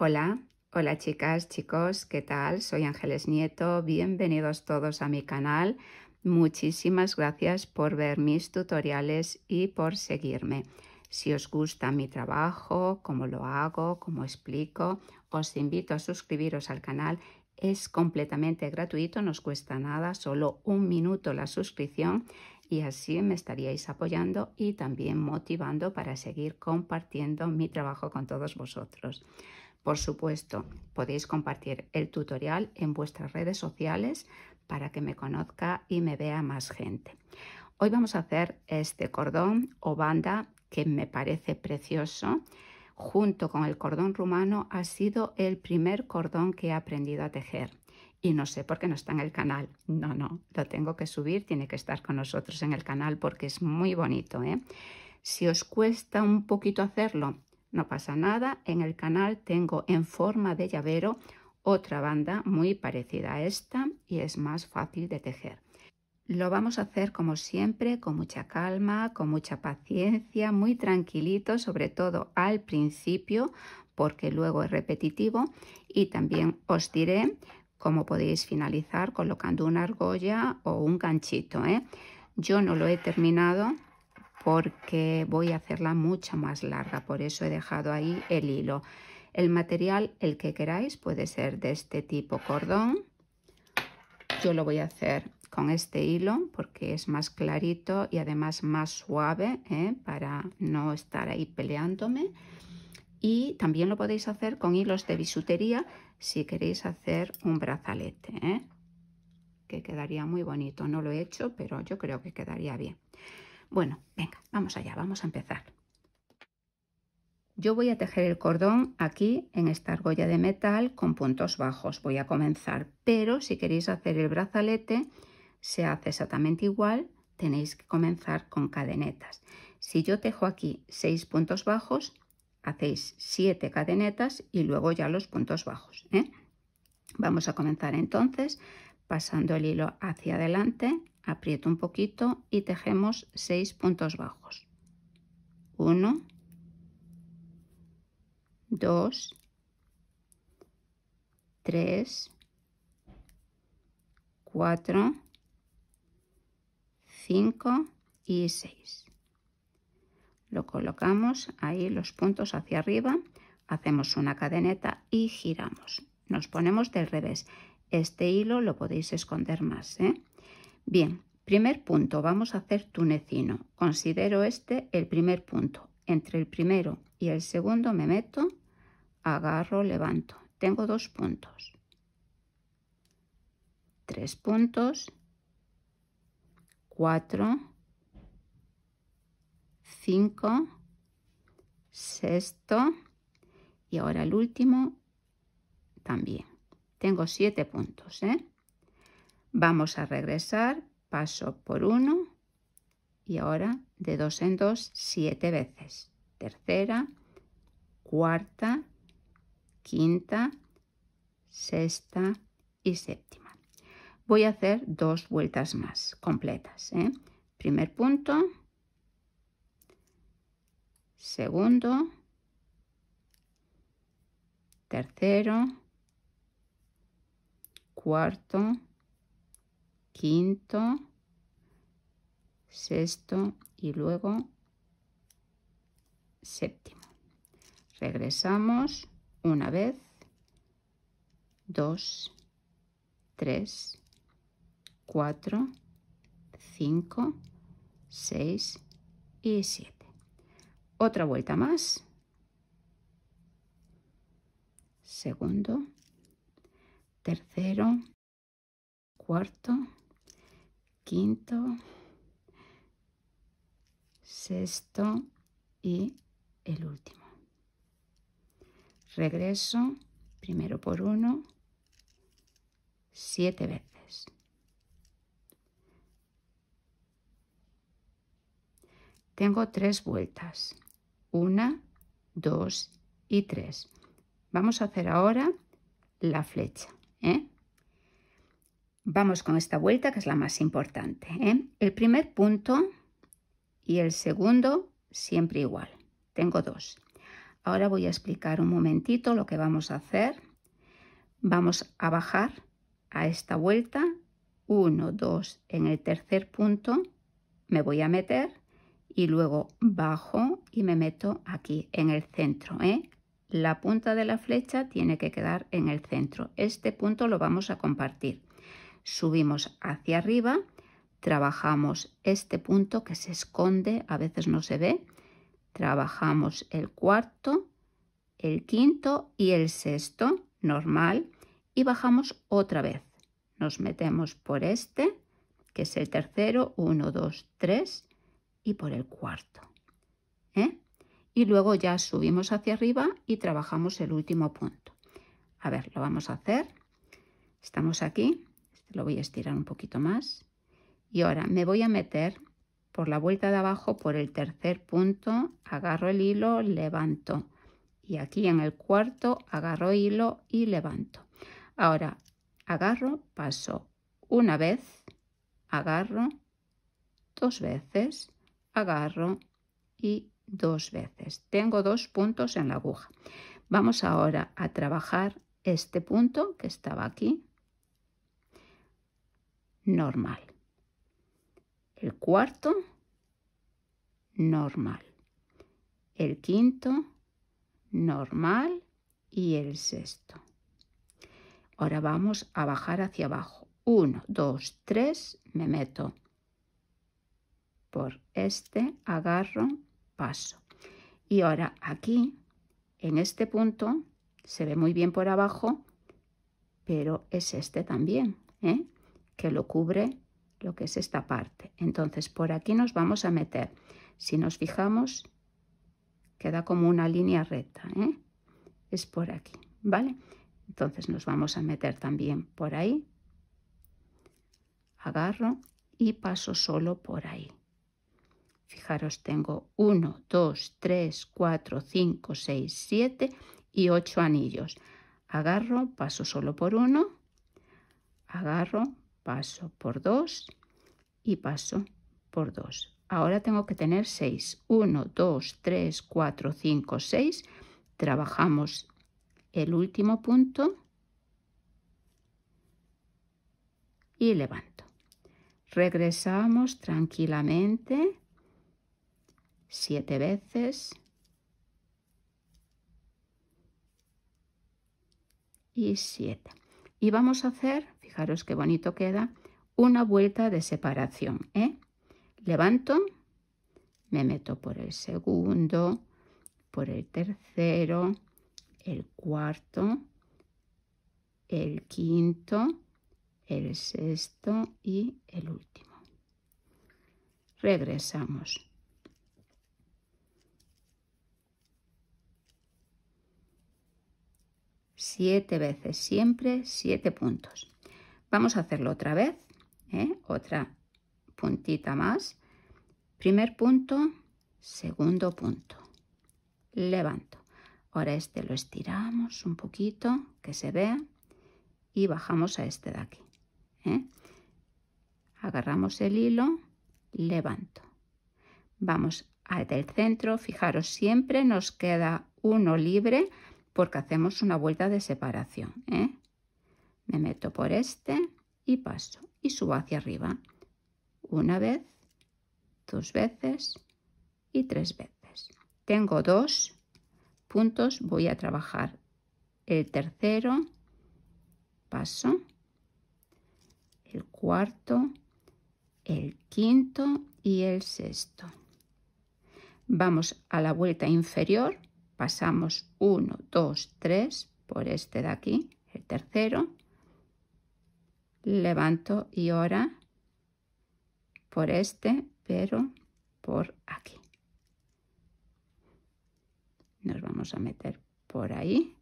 Hola, hola chicas, chicos, ¿qué tal? Soy Ángeles Nieto, bienvenidos todos a mi canal. Muchísimas gracias por ver mis tutoriales y por seguirme. Si os gusta mi trabajo, cómo lo hago, cómo explico, os invito a suscribiros al canal. Es completamente gratuito, no os cuesta nada, solo un minuto la suscripción y así me estaríais apoyando y también motivando para seguir compartiendo mi trabajo con todos vosotros. Por supuesto, podéis compartir el tutorial en vuestras redes sociales para que me conozca y me vea más gente. Hoy vamos a hacer este cordón o banda que me parece precioso. Junto con el cordón rumano ha sido el primer cordón que he aprendido a tejer. Y no sé por qué no está en el canal. No, no, lo tengo que subir, tiene que estar con nosotros en el canal porque es muy bonito. ¿eh? Si os cuesta un poquito hacerlo, no pasa nada, en el canal tengo en forma de llavero otra banda muy parecida a esta y es más fácil de tejer. Lo vamos a hacer como siempre, con mucha calma, con mucha paciencia, muy tranquilito, sobre todo al principio, porque luego es repetitivo. Y también os diré cómo podéis finalizar colocando una argolla o un ganchito. ¿eh? Yo no lo he terminado, porque voy a hacerla mucho más larga, por eso he dejado ahí el hilo. El material, el que queráis, puede ser de este tipo cordón. Yo lo voy a hacer con este hilo porque es más clarito y además más suave ¿eh? para no estar ahí peleándome. Y también lo podéis hacer con hilos de bisutería si queréis hacer un brazalete, ¿eh? que quedaría muy bonito. No lo he hecho, pero yo creo que quedaría bien. Bueno, venga, vamos allá, vamos a empezar. Yo voy a tejer el cordón aquí en esta argolla de metal con puntos bajos. Voy a comenzar, pero si queréis hacer el brazalete, se hace exactamente igual. Tenéis que comenzar con cadenetas. Si yo tejo aquí seis puntos bajos, hacéis siete cadenetas y luego ya los puntos bajos. ¿eh? Vamos a comenzar entonces pasando el hilo hacia adelante aprieto un poquito y tejemos 6 puntos bajos 1 2 3 4 5 y 6 lo colocamos ahí los puntos hacia arriba hacemos una cadeneta y giramos nos ponemos del revés este hilo lo podéis esconder más ¿eh? Bien, primer punto, vamos a hacer tunecino. Considero este el primer punto. Entre el primero y el segundo me meto, agarro, levanto. Tengo dos puntos. Tres puntos. Cuatro. Cinco. Sexto. Y ahora el último también. Tengo siete puntos, ¿eh? Vamos a regresar, paso por uno y ahora de dos en dos siete veces. Tercera, cuarta, quinta, sexta y séptima. Voy a hacer dos vueltas más completas. ¿eh? Primer punto, segundo, tercero, cuarto, quinto, sexto y luego séptimo. Regresamos una vez, dos, tres, cuatro, cinco, seis y siete. Otra vuelta más. Segundo, tercero, cuarto, quinto, sexto y el último. Regreso primero por uno, siete veces. Tengo tres vueltas, una, dos y tres. Vamos a hacer ahora la flecha. ¿eh? Vamos con esta vuelta que es la más importante. ¿eh? El primer punto y el segundo siempre igual. Tengo dos. Ahora voy a explicar un momentito lo que vamos a hacer. Vamos a bajar a esta vuelta. uno 2 en el tercer punto. Me voy a meter y luego bajo y me meto aquí en el centro. ¿eh? La punta de la flecha tiene que quedar en el centro. Este punto lo vamos a compartir subimos hacia arriba, trabajamos este punto que se esconde, a veces no se ve, trabajamos el cuarto, el quinto y el sexto, normal, y bajamos otra vez. Nos metemos por este, que es el tercero, 1, 2, 3, y por el cuarto. ¿eh? Y luego ya subimos hacia arriba y trabajamos el último punto. A ver, lo vamos a hacer. Estamos aquí. Lo voy a estirar un poquito más. Y ahora me voy a meter por la vuelta de abajo por el tercer punto, agarro el hilo, levanto. Y aquí en el cuarto agarro hilo y levanto. Ahora agarro, paso una vez, agarro, dos veces, agarro y dos veces. Tengo dos puntos en la aguja. Vamos ahora a trabajar este punto que estaba aquí, normal. El cuarto, normal. El quinto, normal. Y el sexto. Ahora vamos a bajar hacia abajo. 1, 2, 3, me meto por este, agarro, paso. Y ahora aquí, en este punto, se ve muy bien por abajo, pero es este también. ¿eh? que lo cubre lo que es esta parte. Entonces, por aquí nos vamos a meter. Si nos fijamos, queda como una línea recta, ¿eh? Es por aquí, ¿vale? Entonces nos vamos a meter también por ahí. Agarro y paso solo por ahí. Fijaros, tengo 1, 2, 3, 4, 5, 6, 7 y 8 anillos. Agarro, paso solo por uno. Agarro, paso por 2 y paso por 2. Ahora tengo que tener 6. 1, 2, 3, 4, 5, 6. Trabajamos el último punto y levanto. Regresamos tranquilamente 7 veces y 7 Y vamos a hacer fijaros qué bonito queda, una vuelta de separación. ¿eh? Levanto, me meto por el segundo, por el tercero, el cuarto, el quinto, el sexto y el último. Regresamos. Siete veces siempre, siete puntos. Vamos a hacerlo otra vez, ¿eh? otra puntita más. Primer punto, segundo punto. Levanto. Ahora este lo estiramos un poquito, que se vea, y bajamos a este de aquí. ¿eh? Agarramos el hilo, levanto. Vamos del centro, fijaros, siempre nos queda uno libre porque hacemos una vuelta de separación. ¿eh? me meto por este y paso y subo hacia arriba una vez, dos veces y tres veces. Tengo dos puntos, voy a trabajar el tercero, paso, el cuarto, el quinto y el sexto. Vamos a la vuelta inferior, pasamos uno, dos, tres, por este de aquí, el tercero, levanto y ahora por este, pero por aquí. Nos vamos a meter por ahí,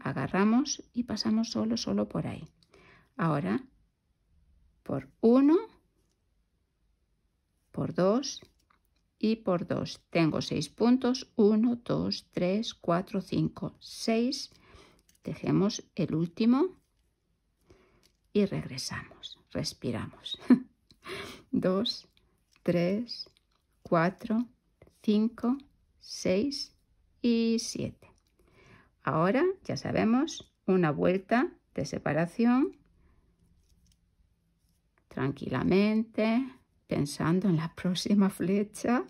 agarramos y pasamos solo, solo por ahí. Ahora, por 1 por 2 y por 2 Tengo 6 puntos, 1, 2, 3, 4, 5, 6. Dejemos el último y regresamos, respiramos 2, 3, 4, 5, 6 y 7. Ahora ya sabemos una vuelta de separación tranquilamente pensando en la próxima flecha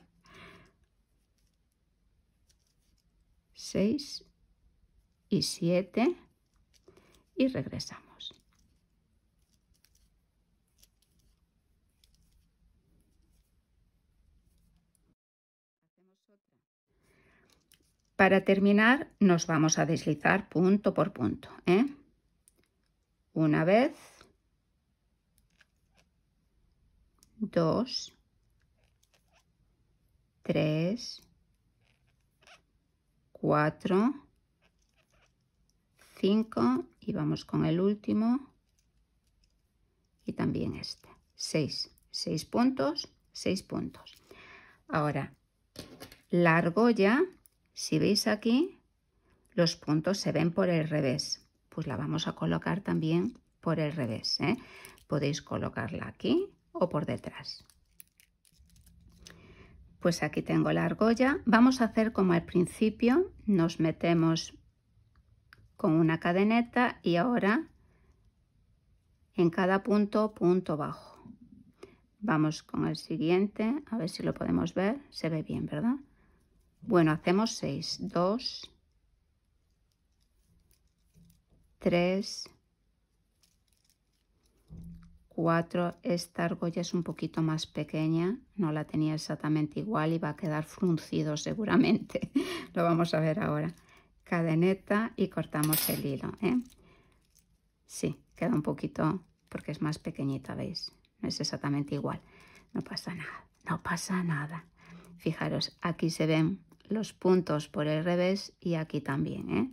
6 y 7 y regresamos. Para terminar, nos vamos a deslizar punto por punto. ¿eh? Una vez, dos, tres, cuatro, cinco y vamos con el último y también este. Seis, seis puntos, seis puntos. Ahora la argolla, si veis aquí, los puntos se ven por el revés. Pues la vamos a colocar también por el revés. ¿eh? Podéis colocarla aquí o por detrás. Pues aquí tengo la argolla. Vamos a hacer como al principio. Nos metemos con una cadeneta y ahora en cada punto, punto bajo. Vamos con el siguiente, a ver si lo podemos ver. Se ve bien, ¿verdad? Bueno, hacemos 6, 2, 3, 4. Esta argolla es un poquito más pequeña, no la tenía exactamente igual y va a quedar fruncido seguramente. Lo vamos a ver ahora. Cadeneta y cortamos el hilo. ¿eh? Sí, queda un poquito porque es más pequeñita, ¿veis? No es exactamente igual. No pasa nada, no pasa nada. Fijaros, aquí se ven los puntos por el revés y aquí también. ¿eh?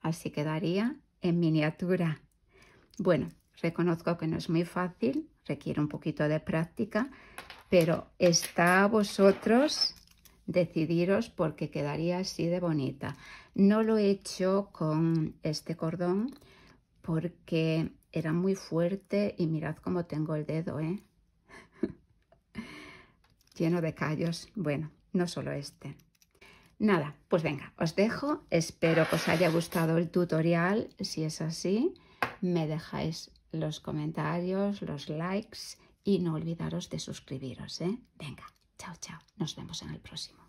Así quedaría en miniatura. Bueno, reconozco que no es muy fácil, requiere un poquito de práctica, pero está a vosotros decidiros porque quedaría así de bonita. No lo he hecho con este cordón porque era muy fuerte y mirad cómo tengo el dedo, ¿eh? lleno de callos. Bueno, no solo este. Nada, pues venga, os dejo. Espero que os haya gustado el tutorial. Si es así, me dejáis los comentarios, los likes y no olvidaros de suscribiros. ¿eh? Venga, chao, chao. Nos vemos en el próximo.